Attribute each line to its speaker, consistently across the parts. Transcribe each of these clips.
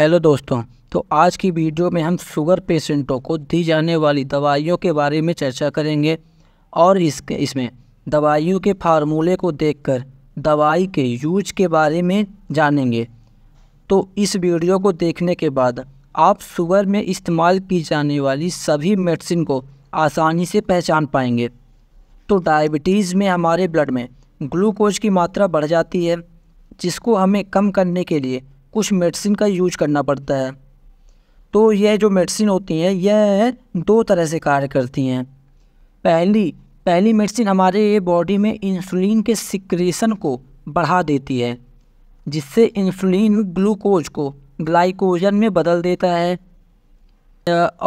Speaker 1: hello दोस्तों तो आज की वीडियो में हम शुगर पेशेंटों को दी जाने वाली दवाइयों के बारे में चर्चा करेंगे और इसके इसमें दवाइयों के फार्मूले को देखकर दवाई के यूज के बारे में जानेंगे तो इस वीडियो को देखने के बाद आप शुगर में इस्तेमाल की जाने वाली सभी मेडिसिन को आसानी से पहचान पाएंगे तो डायबिटीज़ में हमारे ब्लड में ग्लूकोज की मात्रा बढ़ जाती है जिसको हमें कम करने के लिए कुछ मेडिसिन का यूज करना पड़ता है तो यह जो मेडिसिन होती हैं यह दो तरह से कार्य करती हैं पहली पहली मेडिसिन हमारे बॉडी में इंसुलिन के सिक्रेशन को बढ़ा देती है जिससे इंसुलिन ग्लूकोज को ग्लाइकोजन में बदल देता है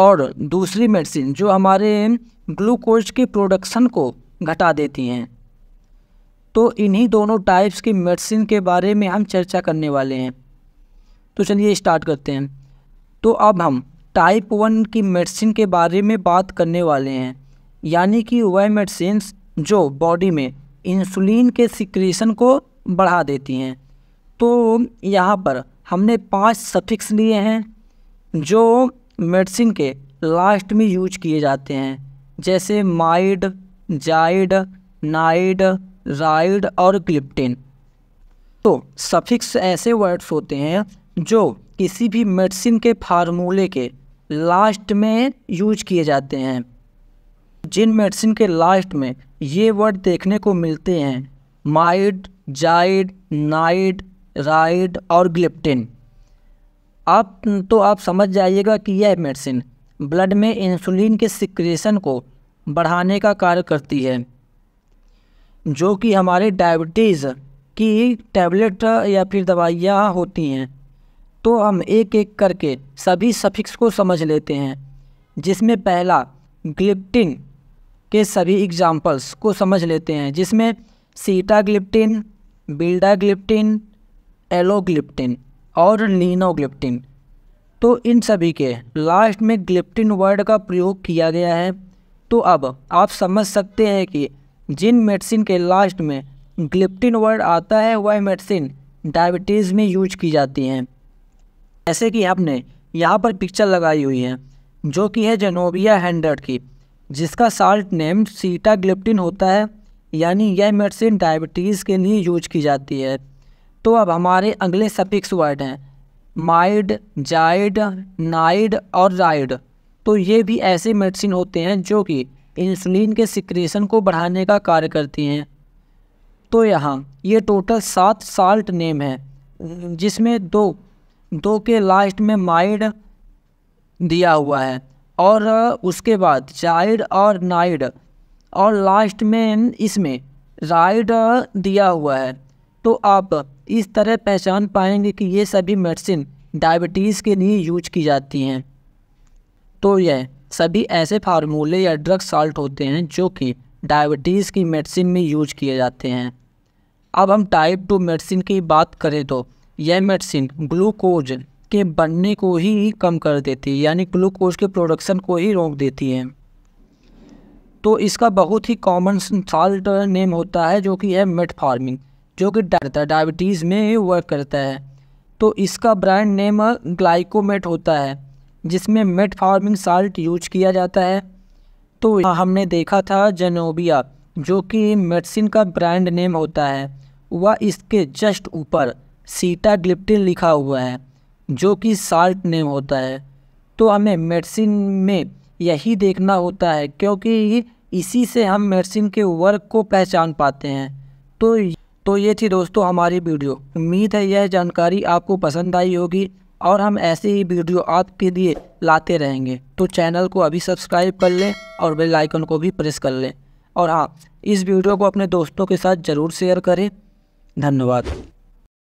Speaker 1: और दूसरी मेडिसिन जो हमारे ग्लूकोज के प्रोडक्शन को घटा देती हैं तो इन्हीं दोनों टाइप्स की मेडिसिन के बारे में हम चर्चा करने वाले हैं तो चलिए स्टार्ट करते हैं तो अब हम टाइप वन की मेडिसिन के बारे में बात करने वाले हैं यानी कि वह मेडिसिन जो बॉडी में इंसुलिन के सिक्रेशन को बढ़ा देती हैं तो यहाँ पर हमने पांच सफिक्स लिए हैं जो मेडिसिन के लास्ट में यूज किए जाते हैं जैसे माइड जाइड नाइड राइड और क्लिप्टिन तो सफिक्स ऐसे वर्ड्स होते हैं जो किसी भी मेडिसिन के फार्मूले के लास्ट में यूज किए जाते हैं जिन मेडिसिन के लास्ट में ये वर्ड देखने को मिलते हैं माइड जाइड नाइड राइड और ग्लिप्टिन आप तो आप समझ जाइएगा कि यह मेडिसिन ब्लड में इंसुलिन के सिक्रेशन को बढ़ाने का कार्य करती है जो कि हमारे डायबिटीज़ की टैबलेट या फिर दवाइयाँ होती हैं तो हम एक एक करके सभी सफिक्स को समझ लेते हैं जिसमें पहला ग्लिप्टिन के सभी एग्जाम्पल्स को समझ लेते हैं जिसमें सीटा ग्लिप्टिन बिल्डा ग्लिप्टिन एलोग्लिप्टिन और लीनोग्लिप्टिन तो इन सभी के लास्ट में ग्लिप्टिन वर्ड का प्रयोग किया गया है तो अब आप समझ सकते हैं कि जिन मेडिसिन के लास्ट में ग्लिप्टिन वर्ड आता है वह मेडिसिन डायबिटीज़ में यूज की जाती हैं जैसे कि आपने यहाँ पर पिक्चर लगाई हुई है जो कि है जेनोबिया हैंड्रेड की जिसका साल्ट नेम सीटा ग्लिप्टिन होता है यानी यह मेडिसिन डायबिटीज़ के लिए यूज की जाती है तो अब हमारे अगले सफिक्स वर्ड हैं माइड जाइड नाइड और राइड तो ये भी ऐसे मेडिसिन होते हैं जो कि इंसुलिन के सिक्रेशन को बढ़ाने का कार्य करती हैं तो यहाँ ये टोटल सात साल्ट नेम है जिसमें दो दो के लास्ट में माइड दिया हुआ है और उसके बाद चाइड और नाइड और लास्ट में इसमें राइड दिया हुआ है तो आप इस तरह पहचान पाएंगे कि ये सभी मेडिसिन डायबिटीज़ के लिए यूज की जाती हैं तो यह सभी ऐसे फार्मूले या ड्रग साल्ट होते हैं जो कि डायबिटीज़ की मेडिसिन में यूज किए जाते हैं अब हम टाइप टू मेडिसिन की बात करें तो यह मेडिसिन ग्लूकोज के बनने को ही कम कर देती है यानी ग्लूकोज के प्रोडक्शन को ही रोक देती है तो इसका बहुत ही कॉमन साल्ट नेम होता है जो कि है मेट फार्मिंग जो कि डालता है डायबिटीज़ में वर्क करता है तो इसका ब्रांड नेम ग्लाइकोमेट होता है जिसमें मेट फार्मिंग साल्ट यूज किया जाता है तो हमने देखा था जनोबिया जो कि मेडिसिन का ब्रांड नेम होता है वह इसके जस्ट ऊपर सीटाग्लिप्टिन लिखा हुआ है जो कि साल्ट नेम होता है तो हमें मेडिसिन में यही देखना होता है क्योंकि इसी से हम मेडिसिन के वर्क को पहचान पाते हैं तो तो ये थी दोस्तों हमारी वीडियो उम्मीद है यह जानकारी आपको पसंद आई होगी और हम ऐसे ही वीडियो आपके लिए लाते रहेंगे तो चैनल को अभी सब्सक्राइब कर लें और बेल आइकन को भी प्रेस कर लें और हाँ इस वीडियो को अपने दोस्तों के साथ ज़रूर शेयर करें धन्यवाद